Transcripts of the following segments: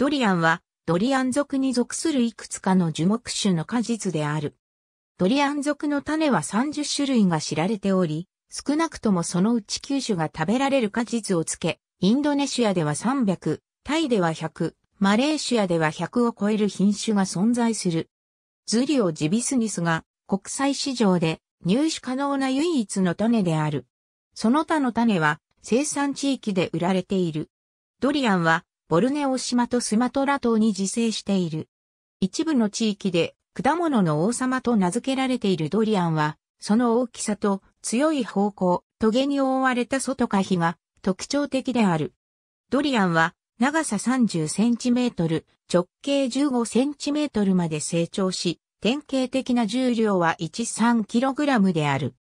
ドリアンは、ドリアン属に属するいくつかの樹木種の果実である。ドリアン属の種は30種類が知られており、少なくともそのうち9種が食べられる果実をつけ、インドネシアでは300、タイでは100、マレーシアでは100を超える品種が存在する。ズリオジビスニスが国際市場で入手可能な唯一の種である。その他の種は生産地域で売られている。ドリアンはボルネオ島とスマトラ島に自生している。一部の地域で果物の王様と名付けられているドリアンは、その大きさと強い方向、棘に覆われた外か火が特徴的である。ドリアンは長さ30センチメートル、直径15センチメートルまで成長し、典型的な重量は 13kg である。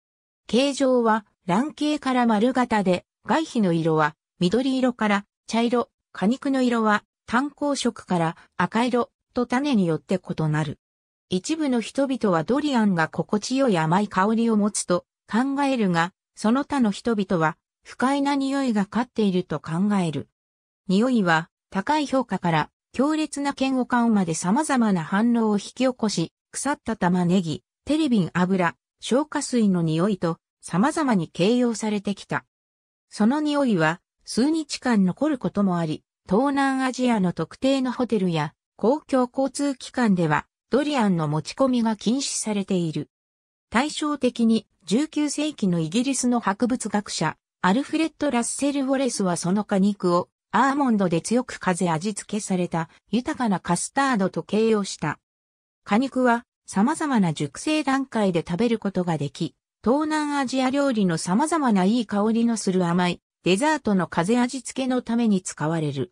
形状は卵形から丸型で、外皮の色は緑色から茶色、果肉の色は炭鉱色から赤色と種によって異なる。一部の人々はドリアンが心地よい甘い香りを持つと考えるが、その他の人々は不快な匂いが飼っていると考える。匂いは高い評価から強烈な嫌悪感まで様々な反応を引き起こし、腐った玉ねぎ、テレビン油、消化水の匂いと様々に形容されてきた。その匂いは数日間残ることもあり、東南アジアの特定のホテルや公共交通機関ではドリアンの持ち込みが禁止されている。対照的に19世紀のイギリスの博物学者アルフレッド・ラッセル・ウォレスはその果肉をアーモンドで強く風味付けされた豊かなカスタードと形容した。果肉は様々な熟成段階で食べることができ、東南アジア料理の様々ないい香りのする甘いデザートの風味付けのために使われる。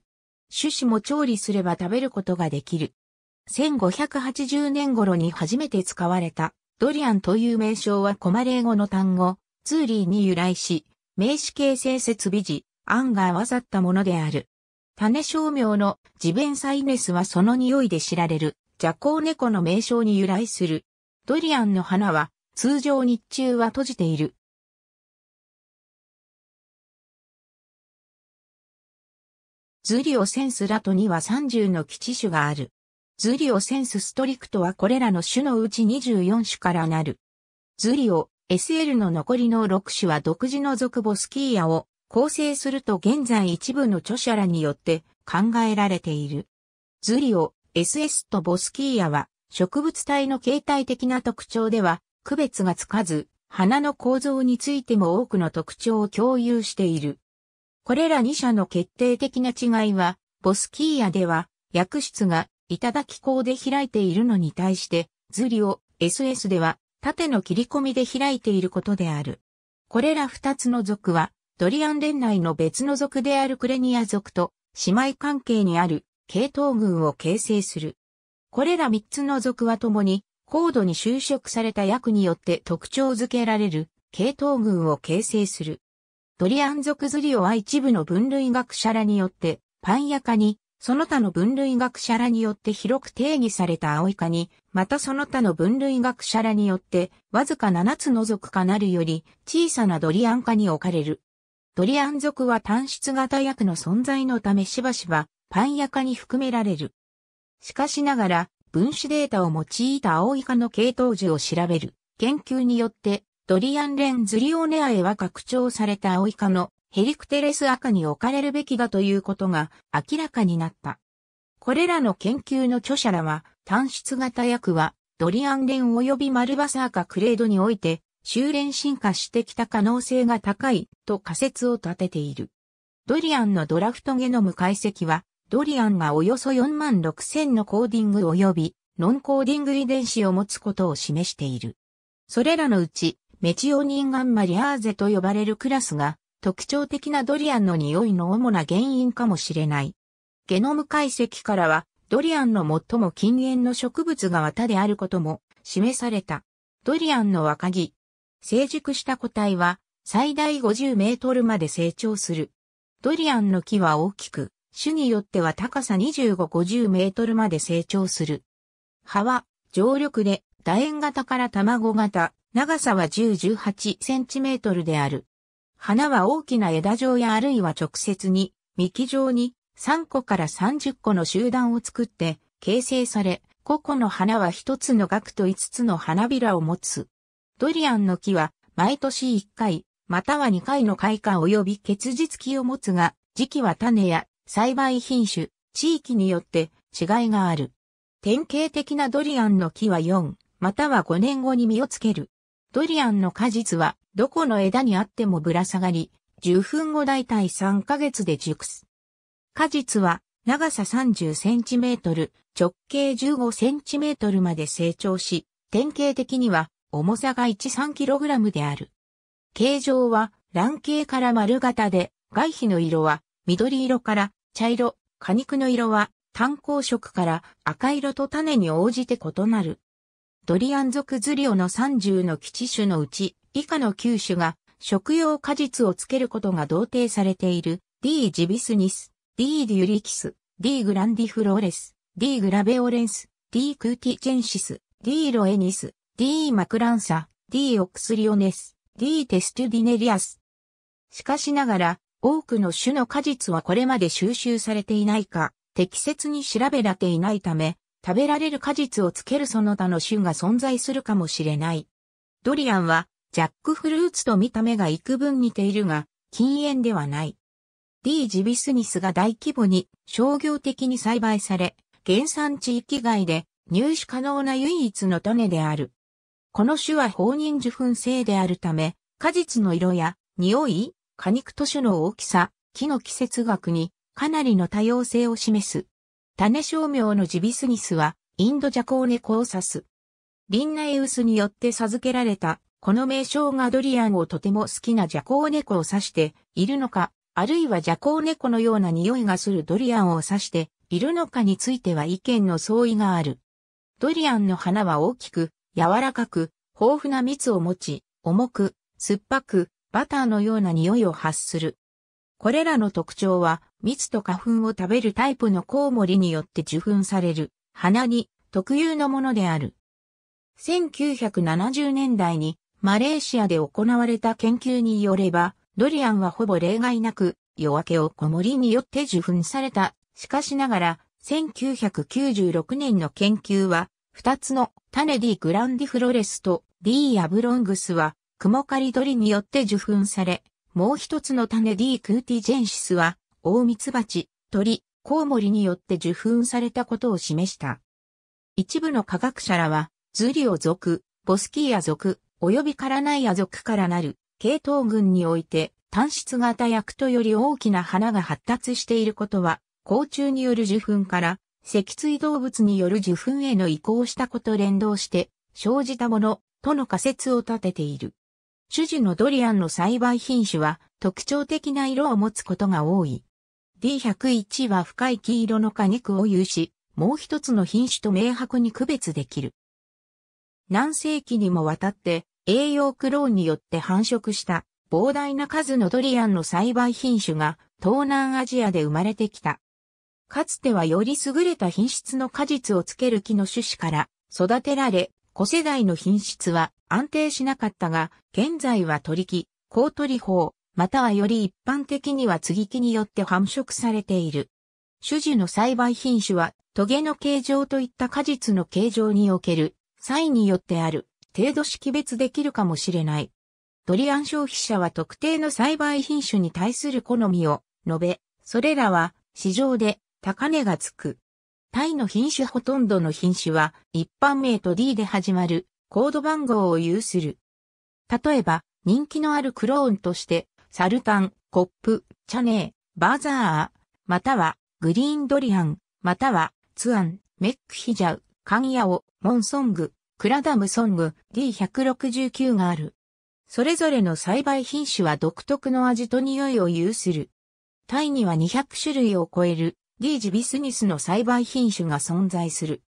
種子も調理すれば食べることができる。1580年頃に初めて使われたドリアンという名称はコマレー語の単語、ツーリーに由来し、名詞形成説美字、案が合わさったものである。種商名のジベンサイネスはその匂いで知られる、ジャコウネコの名称に由来する。ドリアンの花は、通常日中は閉じている。ズリオセンスラトには30の基地種がある。ズリオセンスストリクトはこれらの種のうち24種からなる。ズリオ、SL の残りの6種は独自の属ボスキーヤを構成すると現在一部の著者らによって考えられている。ズリオ、SS とボスキーヤは植物体の形態的な特徴では区別がつかず、花の構造についても多くの特徴を共有している。これら2社の決定的な違いは、ボスキーヤでは、薬室がいただき口で開いているのに対して、ズリオ SS では、縦の切り込みで開いていることである。これら2つの族は、ドリアン連内の別の族であるクレニア族と姉妹関係にある系統群を形成する。これら3つの族は共に高度に就職された役によって特徴づけられる系統群を形成する。ドリアン族ズリオは一部の分類学者らによって、パンヤカに、その他の分類学者らによって広く定義された青イカに、またその他の分類学者らによって、わずか7つのく。かなるより、小さなドリアン科に置かれる。ドリアン族は単質型薬の存在のためしばしば、パンヤカに含められる。しかしながら、分子データを用いた青イカの系統樹を調べる研究によってドリアン・レンズリオネアへは拡張された青イカのヘリクテレス赤に置かれるべきだということが明らかになった。これらの研究の著者らは、単質型薬は、ドリアンレン及びマルバサーカクレードにおいて、修練進化してきた可能性が高いと仮説を立てている。ドリアンのドラフトゲノム解析は、ドリアンがおよそ4万6000のコーディング及びノンコーディング遺伝子を持つことを示している。それらのうち、メチオニンガンマリアーゼと呼ばれるクラスが特徴的なドリアンの匂いの主な原因かもしれない。ゲノム解析からはドリアンの最も近縁の植物が綿であることも示された。ドリアンの若木。成熟した個体は最大50メートルまで成長する。ドリアンの木は大きく、種によっては高さ25、50メートルまで成長する。葉は、常緑で、楕円型から卵型、長さは10-18センチメートルである。花は大きな枝状やあるいは直接に、幹状に3個から30個の集団を作って形成され、個々の花は1つの額と5つの花びらを持つ。ドリアンの木は毎年1回、または2回の開花及び結実期を持つが、時期は種や栽培品種、地域によって違いがある。典型的なドリアンの木は4、または5年後に実をつける。ドリアンの果実は、どこの枝にあってもぶら下がり、10分後だいたい3ヶ月で熟す。果実は、長さ30センチメートル、直径15センチメートルまで成長し、典型的には、重さが 1-3kg である。形状は、卵形から丸型で、外皮の色は、緑色から茶色、果肉の色は、炭鉱色から赤色と種に応じて異なる。ドリアン属ズリオの30の基地種のうち、以下の9種が食用果実をつけることが同定されている D. ジビスニス、D. デュリキス、D. グランディフローレス、D. グラベオレンス、D. クーティチェンシス、D. ロエニス、D. マクランサ、D. オクスリオネス、D. テストゥディネリアス。しかしながら、多くの種の果実はこれまで収集されていないか、適切に調べられていないため、食べられる果実をつけるその他の種が存在するかもしれない。ドリアンは、ジャックフルーツと見た目が幾分似ているが、禁煙ではない。D. ジビスニスが大規模に商業的に栽培され、原産地域外で入手可能な唯一の種である。この種は放任受粉性であるため、果実の色や匂い、果肉と種の大きさ、木の季節学にかなりの多様性を示す。種商名のジビスニスは、インドジャコウネコを指す。リンナエウスによって授けられた、この名称がドリアンをとても好きなジャコウネコを指しているのか、あるいはジャコウネコのような匂いがするドリアンを指しているのかについては意見の相違がある。ドリアンの花は大きく、柔らかく、豊富な蜜を持ち、重く、酸っぱく、バターのような匂いを発する。これらの特徴は、蜜と花粉を食べるタイプのコウモリによって受粉される、花に特有のものである。1970年代にマレーシアで行われた研究によれば、ドリアンはほぼ例外なく夜明けをコモリによって受粉された。しかしながら、1996年の研究は、2つのタネディ・グランディフロレスとディ・アブロングスは、クモカリドリによって受粉され、もう一つのタネィ・クーティジェンシスは、大蜜蜂、鳥、コウモリによって受粉されたことを示した。一部の科学者らは、ズリオ族、ボスキーア族、及びカラナイア族からなる、系統群において、単質型薬とより大きな花が発達していることは、甲虫による受粉から、脊椎動物による受粉への移行したこと連動して、生じたもの、との仮説を立てている。種々のドリアンの栽培品種は、特徴的な色を持つことが多い。D101 は深い黄色の果肉を有し、もう一つの品種と明白に区別できる。何世紀にもわたって栄養クローンによって繁殖した膨大な数のドリアンの栽培品種が東南アジアで生まれてきた。かつてはより優れた品質の果実をつける木の種子から育てられ、子世代の品質は安定しなかったが、現在は取り木、高取法、またはより一般的には継ぎ木によって繁殖されている。種樹の栽培品種は、トゲの形状といった果実の形状における、異によってある、程度識別できるかもしれない。ドリアン消費者は特定の栽培品種に対する好みを述べ、それらは市場で高値がつく。タイの品種ほとんどの品種は一般名と D で始まるコード番号を有する。例えば、人気のあるクローンとして、サルタン、コップ、チャネー、バーザー、またはグリーンドリアン、またはツアン、メックヒジャウ、カンヤオ、モンソング、クラダムソング D169 がある。それぞれの栽培品種は独特の味と匂いを有する。タイには200種類を超える D ジビスニスの栽培品種が存在する。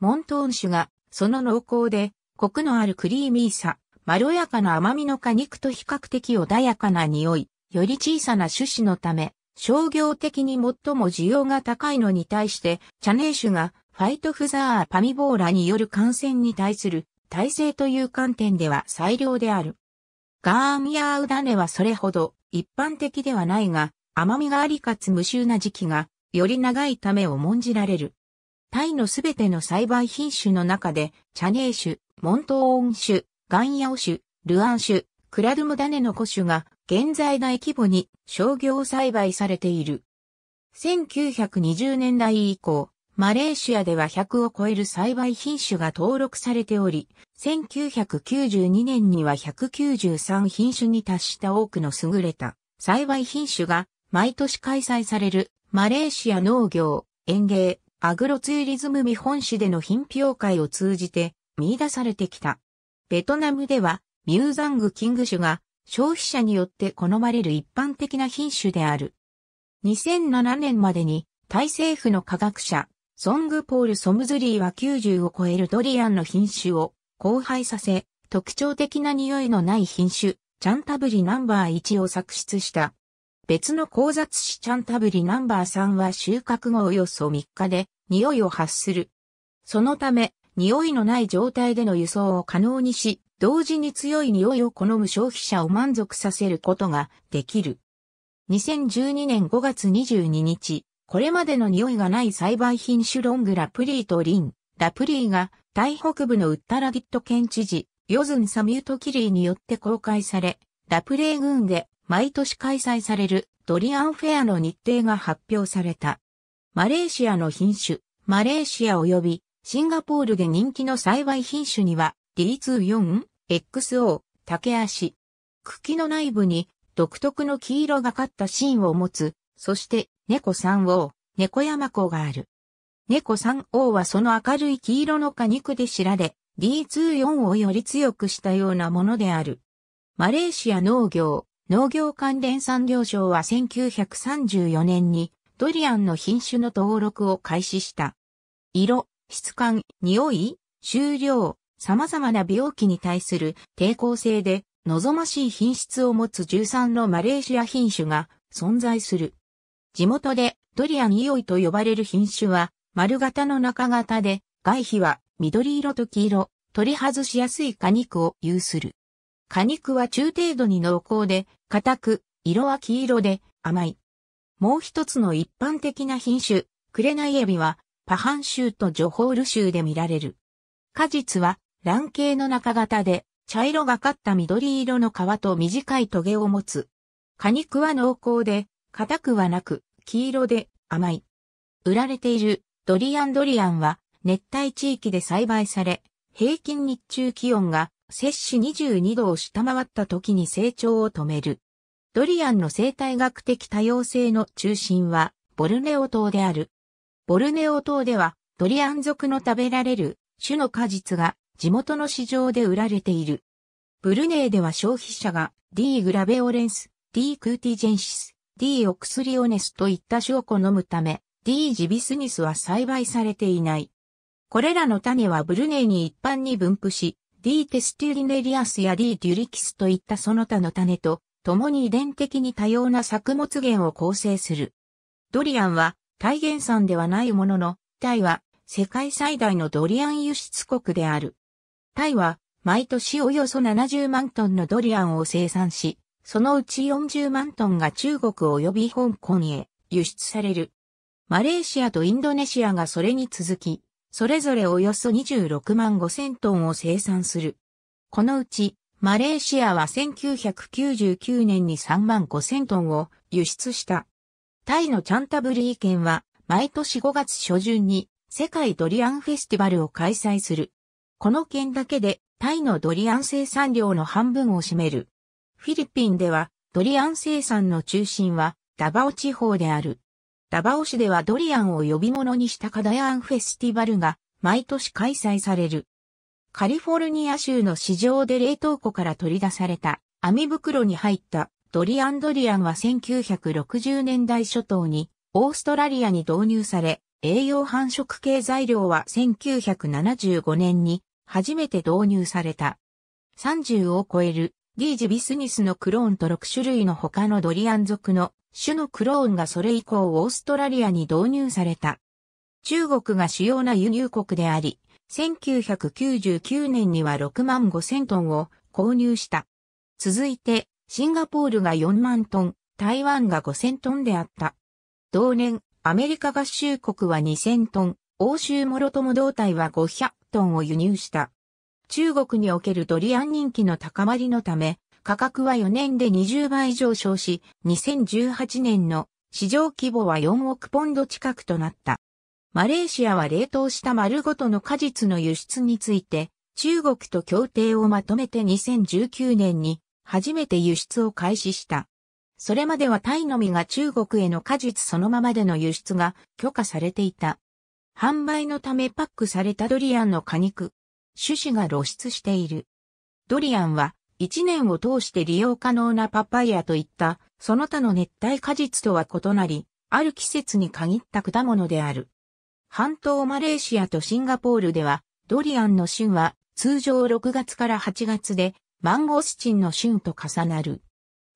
モントーン種がその濃厚でコクのあるクリーミーさ、まろやかな甘みの果肉と比較的穏やかな匂い、より小さな種子のため、商業的に最も需要が高いのに対して、チャネーシュがファイトフザーパミボーラによる感染に対する耐性という観点では最良である。ガーミアウダネはそれほど一般的ではないが、甘みがありかつ無臭な時期が、より長いためを重んじられる。タイのすべての栽培品種の中で、チャネー種、モントーン種、ガンヤオ種、ルアン種、クラドムダネの古種が現在大規模に商業栽培されている。1920年代以降、マレーシアでは100を超える栽培品種が登録されており、1992年には193品種に達した多くの優れた栽培品種が毎年開催されるマレーシア農業、園芸、アグロツーリズム見本市での品評会を通じて見出されてきた。ベトナムでは、ミューザングキング種が消費者によって好まれる一般的な品種である。2007年までに、タイ政府の科学者、ソングポール・ソムズリーは90を超えるドリアンの品種を交配させ、特徴的な匂いのない品種、チャンタブリナンバー1を作出した。別の交雑種チャンタブリナンバー3は収穫後およそ3日で匂いを発する。そのため、匂いのない状態での輸送を可能にし、同時に強い匂いを好む消費者を満足させることができる。2012年5月22日、これまでの匂いがない栽培品種ロングラプリーとリン、ラプリーが、大北部のウッタラギット県知事、ヨズン・サミュート・キリーによって公開され、ラプレー軍で毎年開催されるドリアンフェアの日程が発表された。マレーシアの品種、マレーシア及びシンガポールで人気の栽培品種には D24、XO、竹足。茎の内部に独特の黄色がかった芯を持つ、そして猫三王、猫山子がある。猫三王はその明るい黄色の果肉で知られ、D24 をより強くしたようなものである。マレーシア農業、農業関連産業省は1934年にドリアンの品種の登録を開始した。色、質感、匂い、収量、様々な病気に対する抵抗性で望ましい品質を持つ13のマレーシア品種が存在する。地元でドリアン匂いと呼ばれる品種は丸型の中型で外皮は緑色と黄色、取り外しやすい果肉を有する。果肉は中程度に濃厚で硬く、色は黄色で甘い。もう一つの一般的な品種、クレナイエビはパハン州とジョホール州で見られる。果実は卵形の中型で、茶色がかった緑色の皮と短いトゲを持つ。果肉は濃厚で、硬くはなく、黄色で甘い。売られているドリアンドリアンは熱帯地域で栽培され、平均日中気温が摂氏22度を下回った時に成長を止める。ドリアンの生態学的多様性の中心はボルネオ島である。ボルネオ島ではドリアン族の食べられる種の果実が地元の市場で売られている。ブルネイでは消費者が D. グラベオレンス、D. クーティジェンシス、D. オクスリオネスといった種を好むため、D. ジビスニスは栽培されていない。これらの種はブルネイに一般に分布し、D. テスティリネリアスや D. デュリキスといったその他の種と、共に遺伝的に多様な作物源を構成する。ドリアンは大原産ではないものの、タイは世界最大のドリアン輸出国である。タイは毎年およそ70万トンのドリアンを生産し、そのうち40万トンが中国及び香港へ輸出される。マレーシアとインドネシアがそれに続き、それぞれおよそ26万5千トンを生産する。このうち、マレーシアは1999年に3万5千トンを輸出した。タイのチャンタブリー県は毎年5月初旬に世界ドリアンフェスティバルを開催する。この県だけでタイのドリアン生産量の半分を占める。フィリピンではドリアン生産の中心はダバオ地方である。ダバオ市ではドリアンを呼び物にしたカダヤンフェスティバルが毎年開催される。カリフォルニア州の市場で冷凍庫から取り出された網袋に入ったドリアンドリアンは1960年代初頭にオーストラリアに導入され、栄養繁殖系材料は1975年に初めて導入された。30を超えるリージビスニスのクローンと6種類の他のドリアン族の種のクローンがそれ以降オーストラリアに導入された。中国が主要な輸入国であり、1999年には6万5千トンを購入した。続いて、シンガポールが4万トン、台湾が5000トンであった。同年、アメリカ合衆国は2000トン、欧州諸友同体は500トンを輸入した。中国におけるドリアン人気の高まりのため、価格は4年で20倍上昇し、2018年の市場規模は4億ポンド近くとなった。マレーシアは冷凍した丸ごとの果実の輸出について、中国と協定をまとめて2019年に初めて輸出を開始した。それまではタイのみが中国への果実そのままでの輸出が許可されていた。販売のためパックされたドリアンの果肉、種子が露出している。ドリアンは1年を通して利用可能なパパイヤといったその他の熱帯果実とは異なり、ある季節に限った果物である。半島マレーシアとシンガポールでは、ドリアンの旬は通常6月から8月で、マンゴスチンの旬と重なる。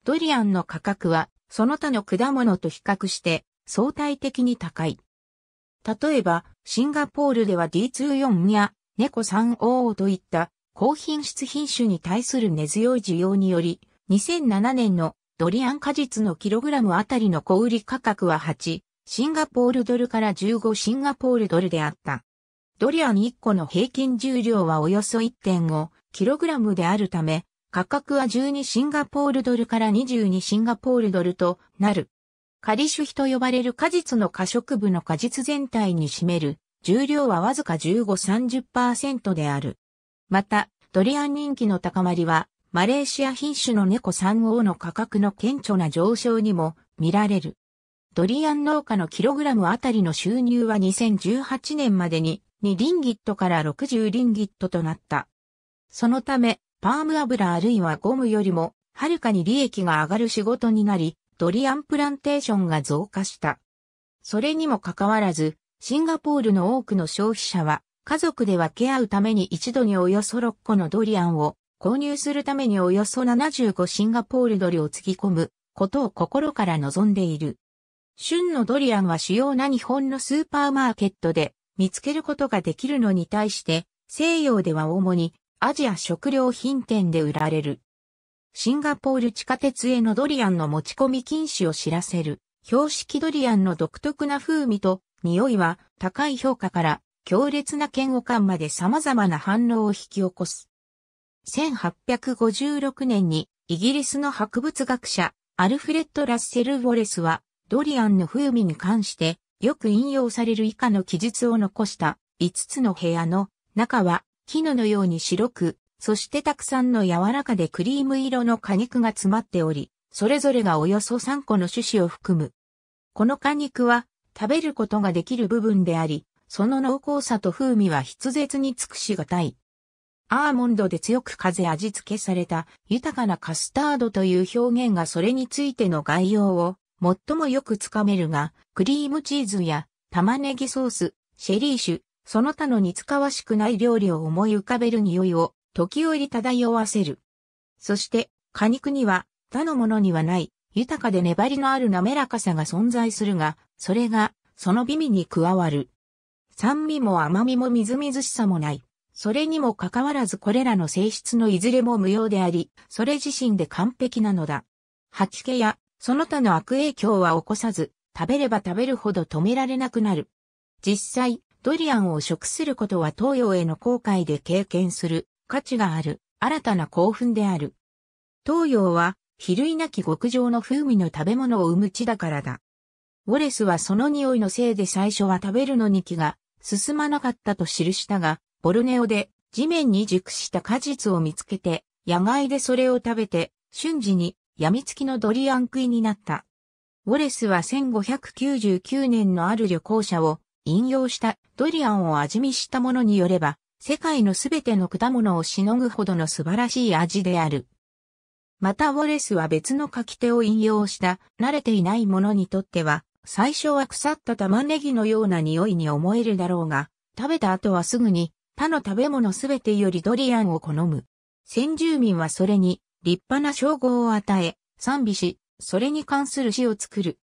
ドリアンの価格は、その他の果物と比較して、相対的に高い。例えば、シンガポールでは D24 や猫355といった高品質品種に対する根強い需要により、2007年のドリアン果実のキログラムあたりの小売価格は8、シンガポールドルから15シンガポールドルであった。ドリアン1個の平均重量はおよそ1.5キログラムであるため、価格は12シンガポールドルから22シンガポールドルとなる。カリシュヒと呼ばれる果実の過食部の果実全体に占める重量はわずか15-30%である。また、ドリアン人気の高まりは、マレーシア品種の猫3王の価格の顕著な上昇にも見られる。ドリアン農家のキログラムあたりの収入は2018年までに2リンギットから60リンギットとなった。そのため、パーム油あるいはゴムよりも、はるかに利益が上がる仕事になり、ドリアンプランテーションが増加した。それにもかかわらず、シンガポールの多くの消費者は、家族で分け合うために一度におよそ6個のドリアンを購入するためにおよそ75シンガポールドルをつぎ込むことを心から望んでいる。旬のドリアンは主要な日本のスーパーマーケットで見つけることができるのに対して、西洋では主にアジア食料品店で売られる。シンガポール地下鉄へのドリアンの持ち込み禁止を知らせる。標識ドリアンの独特な風味と匂いは高い評価から強烈な嫌悪感まで様々な反応を引き起こす。1856年にイギリスの博物学者アルフレッド・ラッセル・ウォレスはドリアンの風味に関してよく引用される以下の記述を残した5つの部屋の中は絹のように白く、そしてたくさんの柔らかでクリーム色の果肉が詰まっており、それぞれがおよそ3個の種子を含む。この果肉は食べることができる部分であり、その濃厚さと風味は筆舌に尽くしがたい。アーモンドで強く風味付けされた豊かなカスタードという表現がそれについての概要を最もよくつかめるが、クリームチーズや玉ねぎソース、シェリー酒、その他の似つかわしくない料理を思い浮かべる匂いを時折漂わせる。そして、果肉には他のものにはない豊かで粘りのある滑らかさが存在するが、それがその美味に加わる。酸味も甘みもみずみずしさもない。それにもかかわらずこれらの性質のいずれも無用であり、それ自身で完璧なのだ。吐き気や、その他の悪影響は起こさず、食べれば食べるほど止められなくなる。実際、ドリアンを食することは東洋への航海で経験する価値がある新たな興奮である。東洋は比類なき極上の風味の食べ物を生む地だからだ。ウォレスはその匂いのせいで最初は食べるのに気が進まなかったと記したが、ボルネオで地面に熟した果実を見つけて、野外でそれを食べて、瞬時に病みつきのドリアン食いになった。ウォレスは1599年のある旅行者を引用したドリアンを味見したものによれば、世界のすべての果物をしのぐほどの素晴らしい味である。またウォレスは別の書き手を引用した慣れていない者にとっては、最初は腐った玉ねぎのような匂いに思えるだろうが、食べた後はすぐに他の食べ物すべてよりドリアンを好む。先住民はそれに立派な称号を与え、賛美し、それに関する詩を作る。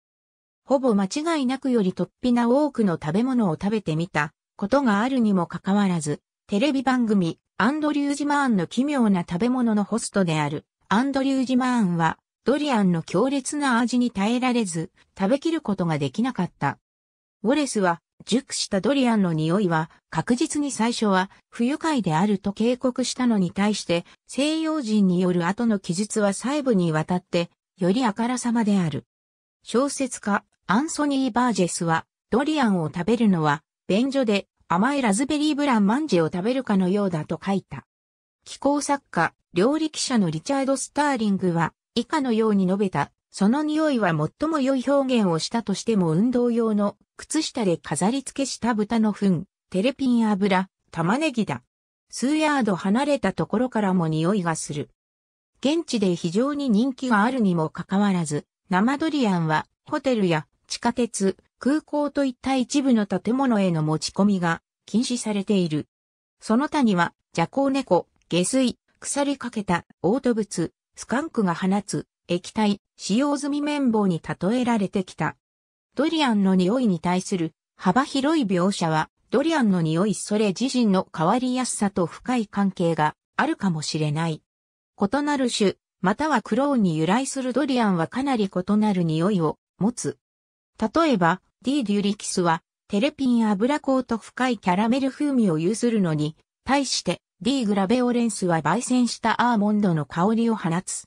ほぼ間違いなくより突飛な多くの食べ物を食べてみたことがあるにもかかわらず、テレビ番組アンドリュー・ジマーンの奇妙な食べ物のホストであるアンドリュー・ジマーンはドリアンの強烈な味に耐えられず食べきることができなかった。ウォレスは熟したドリアンの匂いは確実に最初は不愉快であると警告したのに対して西洋人による後の記述は細部にわたってよりあからさまである。小説家アンソニー・バージェスは、ドリアンを食べるのは、便所で甘いラズベリーブランマンジェを食べるかのようだと書いた。気候作家、料理記者のリチャード・スターリングは、以下のように述べた、その匂いは最も良い表現をしたとしても運動用の靴下で飾り付けした豚の糞、テレピン油、玉ねぎだ。数ヤード離れたところからも匂いがする。現地で非常に人気があるにもかかわらず、生ドリアンはホテルや地下鉄、空港といった一部の建物への持ち込みが禁止されている。その他には、蛇行猫、下水、腐りかけた、嘔吐物、スカンクが放つ、液体、使用済み綿棒に例えられてきた。ドリアンの匂いに対する幅広い描写は、ドリアンの匂いそれ自身の変わりやすさと深い関係があるかもしれない。異なる種、またはクローンに由来するドリアンはかなり異なる匂いを持つ。例えば、D デュリキスは、テレピン油香と深いキャラメル風味を有するのに、対して D グラベオレンスは焙煎したアーモンドの香りを放つ。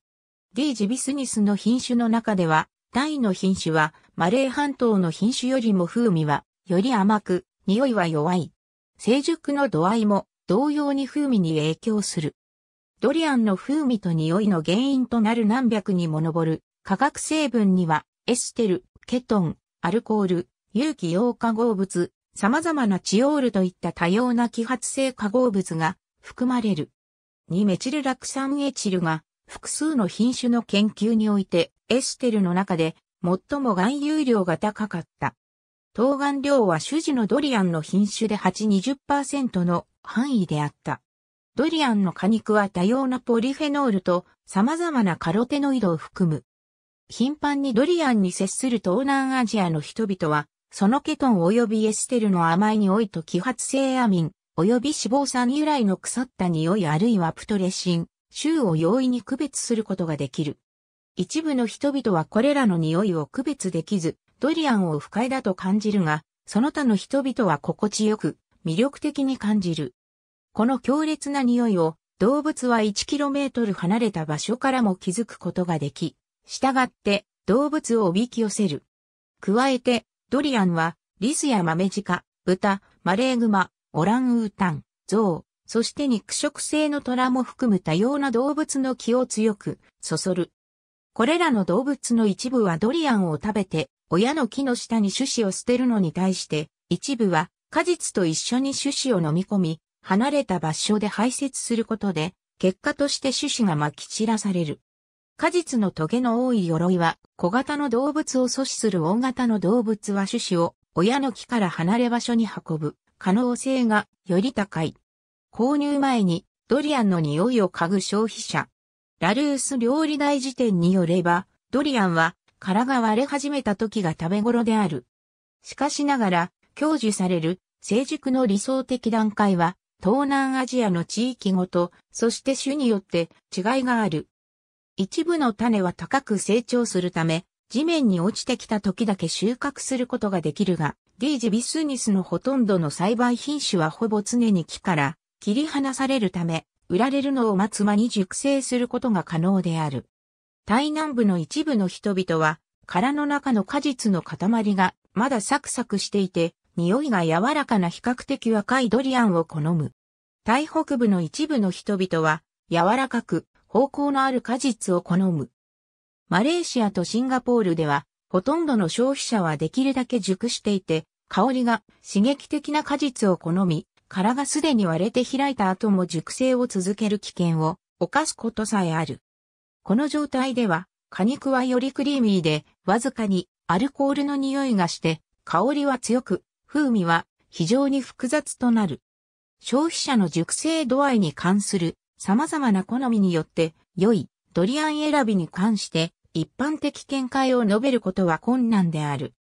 D ジビスニスの品種の中では、大の品種は、マレー半島の品種よりも風味は、より甘く、匂いは弱い。成熟の度合いも、同様に風味に影響する。ドリアンの風味と匂いの原因となる何百にも上る、化学成分には、エステル、ケトン、アルコール、有機溶化合物、様々なチオールといった多様な揮発性化合物が含まれる。2メチルラクサム、エチルが複数の品種の研究においてエステルの中で最も含有量が高かった。糖含量は種子のドリアンの品種で820%の範囲であった。ドリアンの果肉は多様なポリフェノールと様々なカロテノイドを含む頻繁にドリアンに接する東南アジアの人々は、そのケトン及びエステルの甘い匂いと揮発性アミン、及び脂肪酸由来の腐った匂いあるいはプトレシン、臭を容易に区別することができる。一部の人々はこれらの匂いを区別できず、ドリアンを不快だと感じるが、その他の人々は心地よく、魅力的に感じる。この強烈な匂いを動物は 1km 離れた場所からも気づくことができ、従って動物をおびき寄せる。加えて、ドリアンは、リスや豆鹿、豚、マレーグマ、オランウータン、ゾウ、そして肉食性の虎も含む多様な動物の気を強く、そそる。これらの動物の一部はドリアンを食べて、親の木の下に種子を捨てるのに対して、一部は果実と一緒に種子を飲み込み、離れた場所で排泄することで、結果として種子が撒き散らされる。果実の棘の多い鎧は、小型の動物を阻止する大型の動物は種子を親の木から離れ場所に運ぶ可能性がより高い。購入前にドリアンの匂いを嗅ぐ消費者。ラルース料理大辞典によれば、ドリアンは殻が割れ始めた時が食べ頃である。しかしながら、享受される成熟の理想的段階は、東南アジアの地域ごと、そして種によって違いがある。一部の種は高く成長するため、地面に落ちてきた時だけ収穫することができるが、ディージビスニスのほとんどの栽培品種はほぼ常に木から切り離されるため、売られるのを待つ間に熟成することが可能である。台南部の一部の人々は、殻の中の果実の塊がまだサクサクしていて、匂いが柔らかな比較的若いドリアンを好む。台北部の一部の人々は、柔らかく、方向のある果実を好む。マレーシアとシンガポールでは、ほとんどの消費者はできるだけ熟していて、香りが刺激的な果実を好み、殻がすでに割れて開いた後も熟成を続ける危険を犯すことさえある。この状態では、果肉はよりクリーミーで、わずかにアルコールの匂いがして、香りは強く、風味は非常に複雑となる。消費者の熟成度合いに関する様々な好みによって良いドリアン選びに関して一般的見解を述べることは困難である。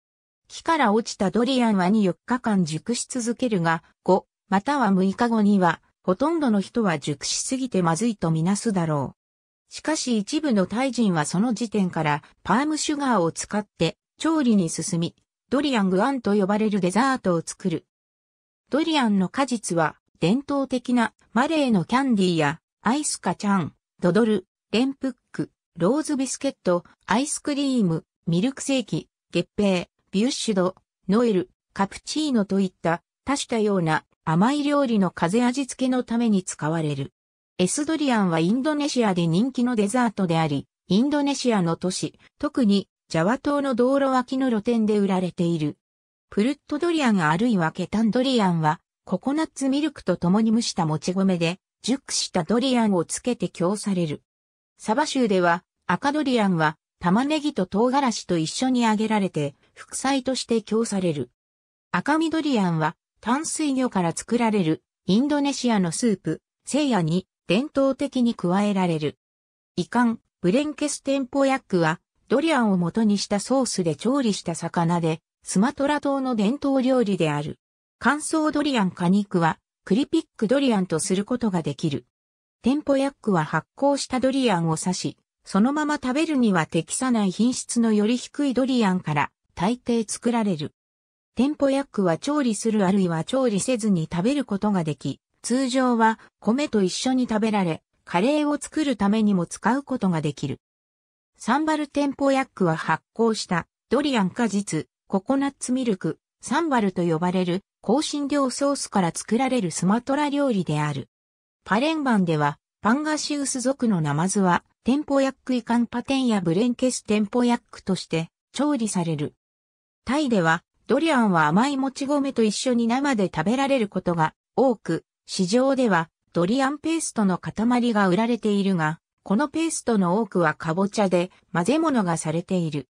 木から落ちたドリアンは24日間熟し続けるが、5、または6日後には、ほとんどの人は熟しすぎてまずいとみなすだろう。しかし一部のタイ人はその時点からパームシュガーを使って調理に進み、ドリアングアンと呼ばれるデザートを作る。ドリアンの果実は伝統的なマレーのキャンディーやアイスカちゃん、ドドル、レンプック、ローズビスケット、アイスクリーム、ミルクセーキ、月餅、ビュッシュド、ノエル、カプチーノといった多種多様な甘い料理の風味付けのために使われる。エスドリアンはインドネシアで人気のデザートであり、インドネシアの都市、特にジャワ島の道路脇の露店で売られている。プルットドリアンあるいはケタンドリアンは、ココナッツミルクと共に蒸したもち米で、熟したドリアンをつけて供される。サバ州では赤ドリアンは玉ねぎと唐辛子と一緒に揚げられて副菜として供される。赤身ドリアンは淡水魚から作られるインドネシアのスープ、セイヤに伝統的に加えられる。かん。ブレンケステンポヤックはドリアンを元にしたソースで調理した魚で、スマトラ島の伝統料理である。乾燥ドリアン果肉はクリピックドリアンとすることができる。テンポヤックは発酵したドリアンを指し、そのまま食べるには適さない品質のより低いドリアンから大抵作られる。テンポヤックは調理するあるいは調理せずに食べることができ、通常は米と一緒に食べられ、カレーを作るためにも使うことができる。サンバルテンポヤックは発酵したドリアン果実、ココナッツミルク、サンバルと呼ばれる香辛料ソースから作られるスマトラ料理である。パレンバンではパンガシウス属のナマズはテンポヤックイカンパテンやブレンケステンポヤックとして調理される。タイではドリアンは甘いもち米と一緒に生で食べられることが多く、市場ではドリアンペーストの塊が売られているが、このペーストの多くはカボチャで混ぜ物がされている。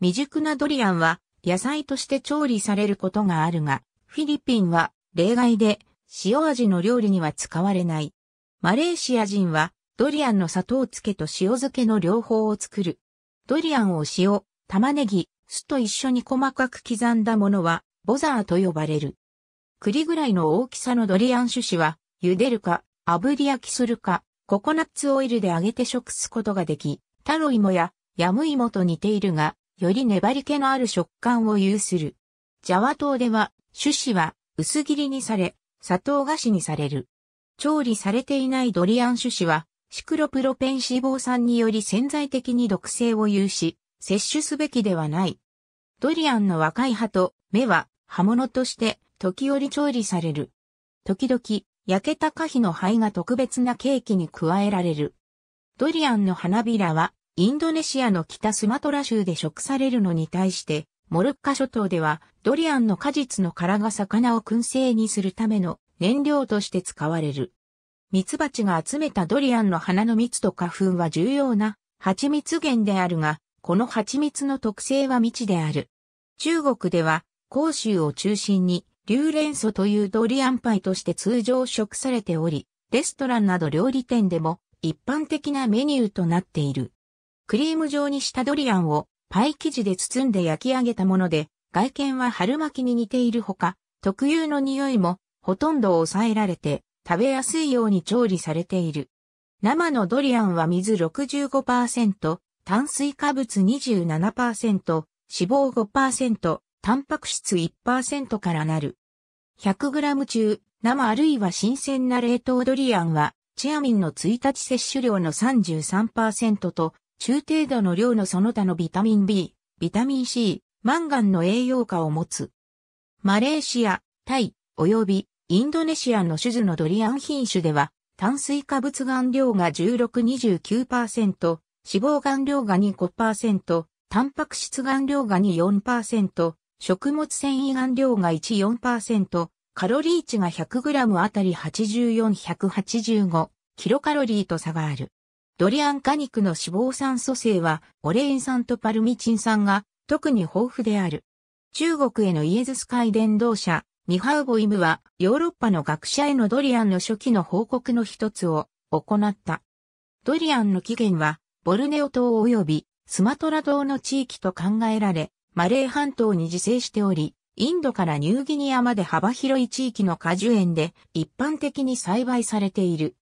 未熟なドリアンは野菜として調理されることがあるが、フィリピンは例外で塩味の料理には使われない。マレーシア人はドリアンの砂糖漬けと塩漬けの両方を作る。ドリアンを塩、玉ねぎ、酢と一緒に細かく刻んだものはボザーと呼ばれる。栗ぐらいの大きさのドリアン種子は茹でるか炙り焼きするかココナッツオイルで揚げて食すことができ、タロイモやヤムイモと似ているがより粘り気のある食感を有する。ジャワ島では、種子は薄切りにされ、砂糖菓子にされる。調理されていないドリアン種子は、シクロプロペン脂肪酸により潜在的に毒性を有し、摂取すべきではない。ドリアンの若い葉と芽は葉物として時折調理される。時々、焼けた花火の灰が特別なケーキに加えられる。ドリアンの花びらはインドネシアの北スマトラ州で食されるのに対して、モルッカ諸島ではドリアンの果実の殻が魚を燻製にするための燃料として使われる。蜜蜂が集めたドリアンの花の蜜と花粉は重要な蜂蜜源であるが、この蜂蜜の特性は未知である。中国では、甲州を中心に、流蓮素というドリアンパイとして通常食されており、レストランなど料理店でも一般的なメニューとなっている。クリーム状にしたドリアンをパイ生地で包んで焼き上げたもので、外見は春巻きに似ているほか、特有の匂いもほとんど抑えられて、食べやすいように調理されている。生のドリアンは水65%、炭水化物27%、脂肪5%、タンパク質1%からなる。100g 中、生あるいは新鮮な冷凍ドリアンは、チアミンの1日摂取量の33%と中程度の量のその他のビタミン B、ビタミン C、マンガンの栄養価を持つ。マレーシア、タイ、及びインドネシアの種ズのドリアン品種では、炭水化物含量が16-29%、脂肪含量が2-5%、タンパク質含量が2-4%、食物繊維含量が1-4%、カロリー値が 100g あたり 84-185kcal と差がある。ドリアン果肉の脂肪酸素性は、オレイン酸とパルミチン酸が特に豊富である。中国へのイエズス会伝道者、ミハウボイムは、ヨーロッパの学者へのドリアンの初期の報告の一つを行った。ドリアンの起源は、ボルネオ島及びスマトラ島の地域と考えられ、マレー半島に自生しており、インドからニューギニアまで幅広い地域の果樹園で一般的に栽培されている。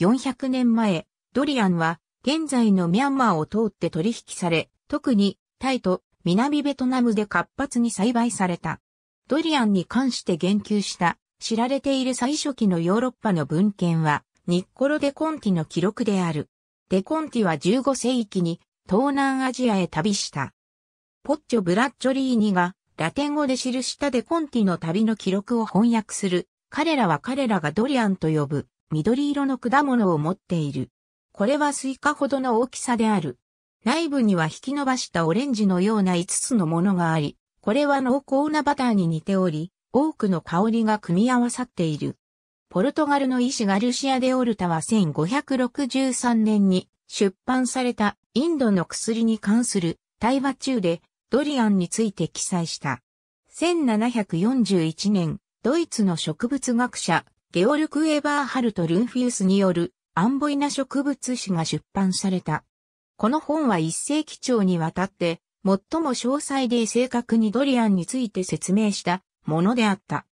400年前、ドリアンは現在のミャンマーを通って取引され、特にタイと南ベトナムで活発に栽培された。ドリアンに関して言及した知られている最初期のヨーロッパの文献はニッコロ・デ・コンティの記録である。デ・コンティは15世紀に東南アジアへ旅した。ポッチョ・ブラッチョリーニがラテン語で記したデ・コンティの旅の記録を翻訳する。彼らは彼らがドリアンと呼ぶ緑色の果物を持っている。これはスイカほどの大きさである。内部には引き伸ばしたオレンジのような5つのものがあり、これは濃厚なバターに似ており、多くの香りが組み合わさっている。ポルトガルの医師ガルシア・デ・オルタは1563年に出版されたインドの薬に関する対話中でドリアンについて記載した。1741年、ドイツの植物学者ゲオルク・エバーハルト・ルンフィウスによるアンボイナ植物誌が出版された。この本は一世紀長にわたって、最も詳細で正確にドリアンについて説明したものであった。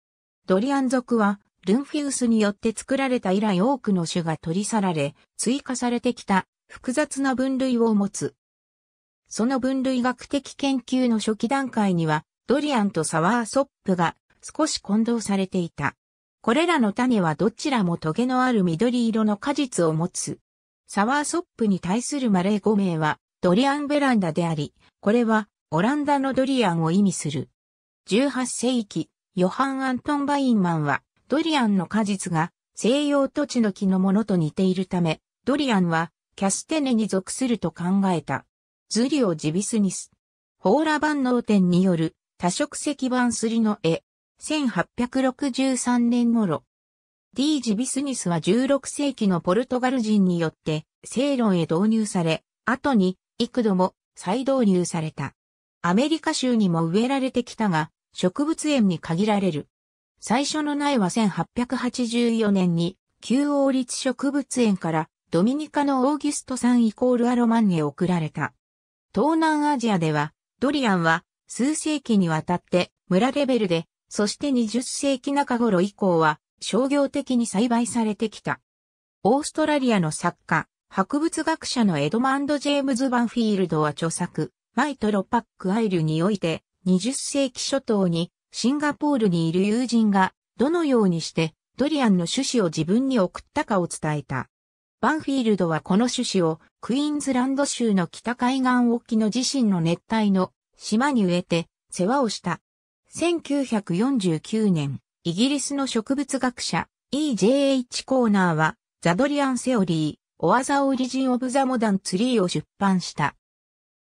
ドリアン族は、ルンフィウスによって作られた以来多くの種が取り去られ、追加されてきた複雑な分類を持つ。その分類学的研究の初期段階には、ドリアンとサワーソップが少し混同されていた。これらの種はどちらも棘のある緑色の果実を持つ。サワーソップに対するマレー語名はドリアンベランダであり、これはオランダのドリアンを意味する。18世紀、ヨハン・アントン・バインマンはドリアンの果実が西洋土地の木のものと似ているため、ドリアンはキャステネに属すると考えた。ズリオ・ジビスニス。ホーラ万能店による多色石板すりの絵。1863年頃。D・ ジビスニスは16世紀のポルトガル人によって、セイロンへ導入され、後に幾度も再導入された。アメリカ州にも植えられてきたが、植物園に限られる。最初の苗は1884年に、旧王立植物園からドミニカのオーギュスト・さんイコール・ア・ロマンへ送られた。東南アジアでは、ドリアンは数世紀にわたって村レベルでそして20世紀中頃以降は商業的に栽培されてきた。オーストラリアの作家、博物学者のエドマンド・ジェームズ・バンフィールドは著作、マイトロパック・アイルにおいて、20世紀初頭にシンガポールにいる友人が、どのようにしてドリアンの種子を自分に送ったかを伝えた。バンフィールドはこの種子をクイーンズランド州の北海岸沖の自身の熱帯の島に植えて世話をした。1949年、イギリスの植物学者 E.J.H. コーナーは、ザドリアンセオリー、オアザオリジンオブザモダンツリーを出版した。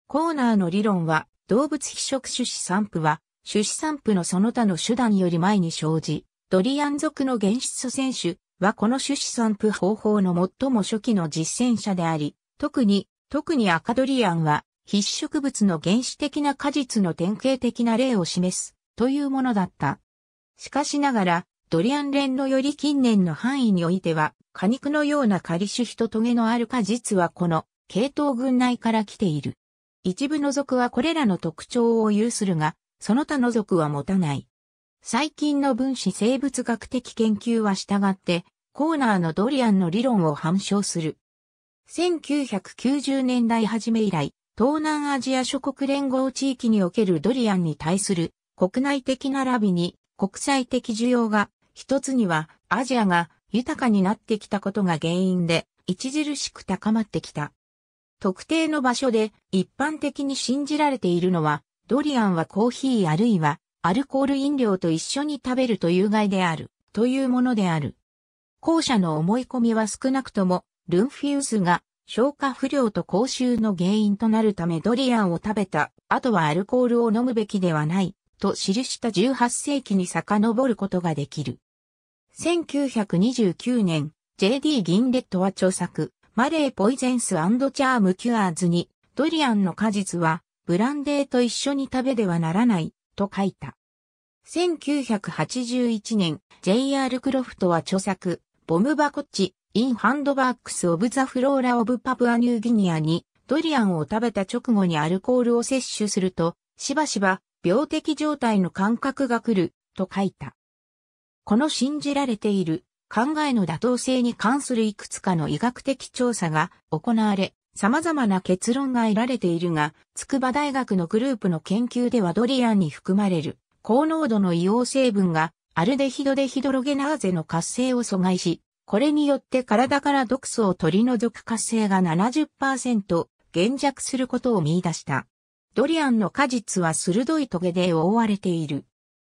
コーナーの理論は、動物非植種子散布は、種子散布のその他の手段より前に生じ、ドリアン族の原質祖先種はこの種子散布方法の最も初期の実践者であり、特に、特に赤ドリアンは、必植物の原始的な果実の典型的な例を示す。というものだった。しかしながら、ドリアン連のより近年の範囲においては、果肉のような仮種シュヒトトゲのある果実はこの系統群内から来ている。一部の属はこれらの特徴を有するが、その他の属は持たない。最近の分子生物学的研究は従って、コーナーのドリアンの理論を反証する。1990年代初め以来、東南アジア諸国連合地域におけるドリアンに対する国内的並びに国際的需要が一つにはアジアが豊かになってきたことが原因で著しく高まってきた。特定の場所で一般的に信じられているのはドリアンはコーヒーあるいはアルコール飲料と一緒に食べると有害であるというものである。後者の思い込みは少なくともルンフィウスが消化不良と口臭の原因となるためドリアンを食べた後はアルコールを飲むべきではないと記した18世紀に遡ることができる。1929年、J.D. ギンレットは著作、マレー・ポイゼンスチャーム・キュアーズに、ドリアンの果実は、ブランデーと一緒に食べではならない、と書いた。1981年、J.R. クロフトは著作、ボムバコッチ、インハンドバックス・オブ・ザ・フローラ・オブ・パプア・ニューギニアに、ドリアンを食べた直後にアルコールを摂取すると、しばしば病的状態の感覚が来る、と書いた。この信じられている考えの妥当性に関するいくつかの医学的調査が行われ、様々な結論が得られているが、筑波大学のグループの研究ではドリアンに含まれる高濃度の硫黄成分がアルデヒドデヒドロゲナーゼの活性を阻害し、これによって体から毒素を取り除く活性が70%減弱することを見出した。ドリアンの果実は鋭いトゲで覆われている。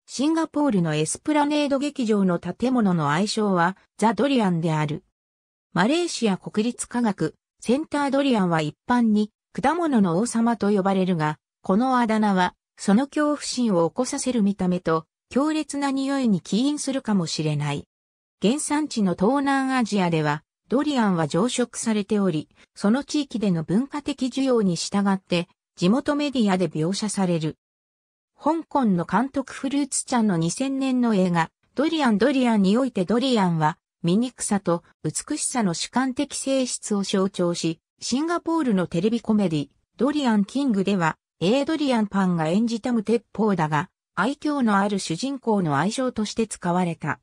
シンガポールのエスプラネード劇場の建物の愛称はザ・ドリアンである。マレーシア国立科学センタードリアンは一般に果物の王様と呼ばれるが、このあだ名はその恐怖心を起こさせる見た目と強烈な匂いに起因するかもしれない。原産地の東南アジアではドリアンは常食されており、その地域での文化的需要に従って地元メディアで描写される。香港の監督フルーツちゃんの2000年の映画、ドリアンドリアンにおいてドリアンは、醜さと美しさの主観的性質を象徴し、シンガポールのテレビコメディ、ドリアンキングでは、エイドリアンパンが演じた無鉄砲だが、愛嬌のある主人公の愛称として使われた。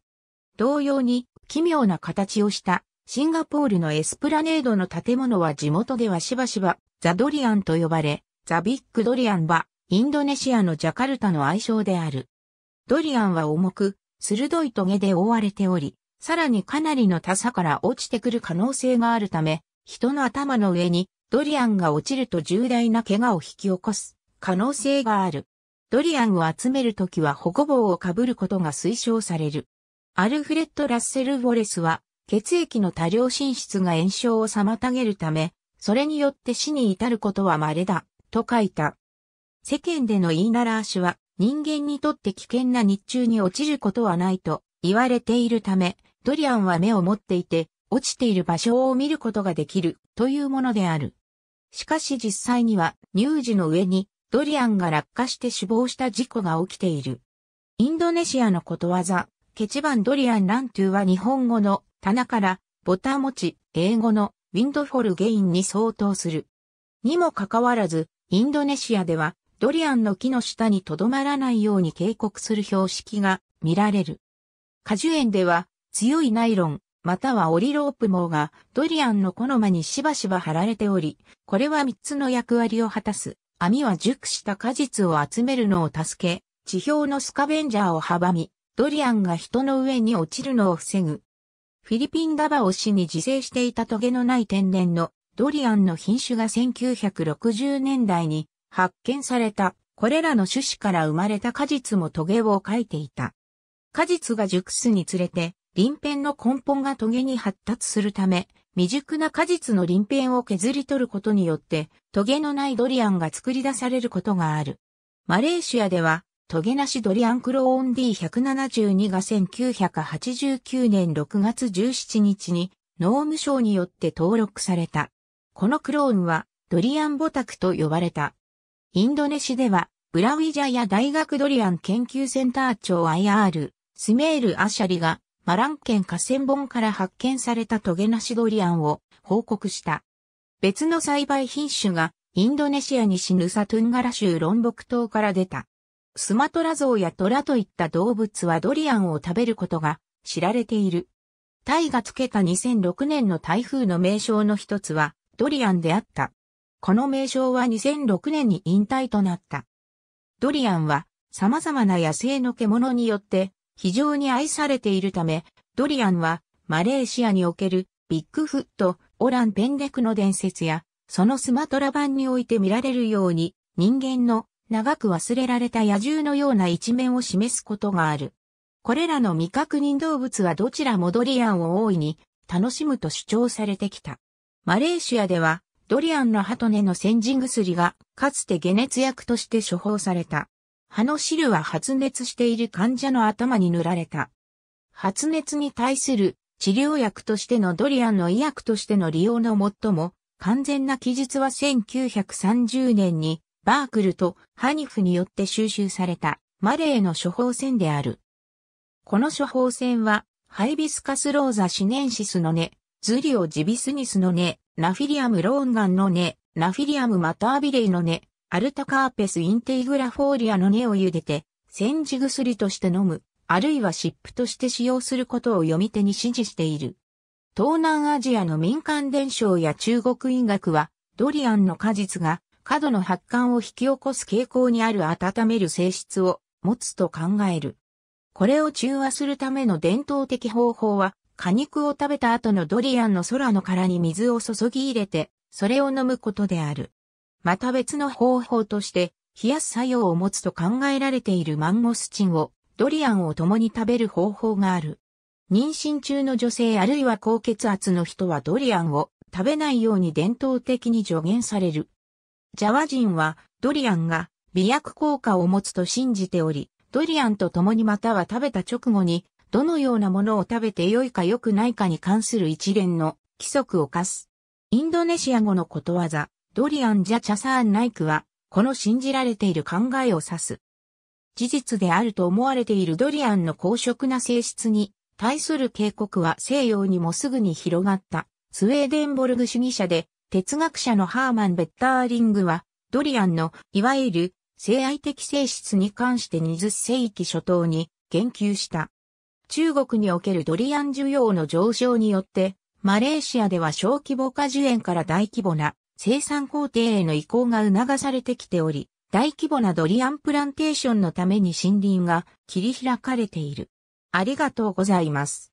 同様に、奇妙な形をした、シンガポールのエスプラネードの建物は地元ではしばしば、ザドリアンと呼ばれ、ザビックドリアンは、インドネシアのジャカルタの愛称である。ドリアンは重く、鋭いトゲで覆われており、さらにかなりのさから落ちてくる可能性があるため、人の頭の上にドリアンが落ちると重大な怪我を引き起こす可能性がある。ドリアンを集めるときは保護棒をかぶることが推奨される。アルフレッド・ラッセル・ウォレスは、血液の多量進出が炎症を妨げるため、それによって死に至ることは稀だ。と書いた。世間での言い習わしは、人間にとって危険な日中に落ちることはないと言われているため、ドリアンは目を持っていて、落ちている場所を見ることができるというものである。しかし実際には乳児の上にドリアンが落下して死亡した事故が起きている。インドネシアのことわざ、ケチバンドリアンラントゥは日本語の棚からボタン持ち、英語のウィンドフォルゲインに相当する。にもかかわらず、インドネシアではドリアンの木の下に留まらないように警告する標識が見られる。果樹園では強いナイロンまたはオリロープ網がドリアンの好の間にしばしば貼られており、これは3つの役割を果たす。網は熟した果実を集めるのを助け、地表のスカベンジャーを阻み、ドリアンが人の上に落ちるのを防ぐ。フィリピンダバオ市に自生していたトゲのない天然のドリアンの品種が1960年代に発見された。これらの種子から生まれた果実もトゲを描いていた。果実が熟すにつれて、鱗片の根本がトゲに発達するため、未熟な果実の鱗片を削り取ることによって、トゲのないドリアンが作り出されることがある。マレーシアでは、トゲなしドリアンクローン D172 が1989年6月17日に農務省によって登録された。このクローンはドリアンボタクと呼ばれた。インドネシでは、ブラウィジャヤ大学ドリアン研究センター長 IR、スメール・アシャリが、マラン県河川本から発見されたトゲナシドリアンを報告した。別の栽培品種が、インドネシアに死ぬサトゥンガラ州ロンボク島から出た。スマトラゾウやトラといった動物はドリアンを食べることが知られている。タイが付けた2006年の台風の名称の一つは、ドリアンであった。この名称は2006年に引退となった。ドリアンは様々な野生の獣によって非常に愛されているため、ドリアンはマレーシアにおけるビッグフット、オラン・ペンデクの伝説や、そのスマトラ版において見られるように、人間の長く忘れられた野獣のような一面を示すことがある。これらの未確認動物はどちらもドリアンを大いに楽しむと主張されてきた。マレーシアでは、ドリアンのハトネの煎じ薬が、かつて解熱薬として処方された。葉の汁は発熱している患者の頭に塗られた。発熱に対する治療薬としてのドリアンの医薬としての利用の最も完全な記述は1930年にバークルとハニフによって収集されたマレーの処方箋である。この処方箋はハイビスカスローザシネンシスの根、ズリオジビスニスの根、ナフィリアムローンガンの根、ナフィリアムマタービレイの根、アルタカーペスインテイグラフォーリアの根を茹でて、煎じ薬として飲む、あるいは湿布として使用することを読み手に指示している。東南アジアの民間伝承や中国医学は、ドリアンの果実が過度の発汗を引き起こす傾向にある温める性質を持つと考える。これを中和するための伝統的方法は、果肉を食べた後のドリアンの空の殻に水を注ぎ入れて、それを飲むことである。また別の方法として、冷やす作用を持つと考えられているマンゴスチンを、ドリアンを共に食べる方法がある。妊娠中の女性あるいは高血圧の人はドリアンを食べないように伝統的に助言される。ジャワ人はドリアンが美薬効果を持つと信じており、ドリアンと共にまたは食べた直後にどのようなものを食べて良いか良くないかに関する一連の規則を課す。インドネシア語のことわざ、ドリアンジャチャサーンナイクは、この信じられている考えを指す。事実であると思われているドリアンの公職な性質に対する警告は西洋にもすぐに広がった。スウェーデンボルグ主義者で哲学者のハーマン・ベッターリングはドリアンのいわゆる性愛的性質に関して20世紀初頭に言及した。中国におけるドリアン需要の上昇によって、マレーシアでは小規模果樹園から大規模な生産工程への移行が促されてきており、大規模なドリアンプランテーションのために森林が切り開かれている。ありがとうございます。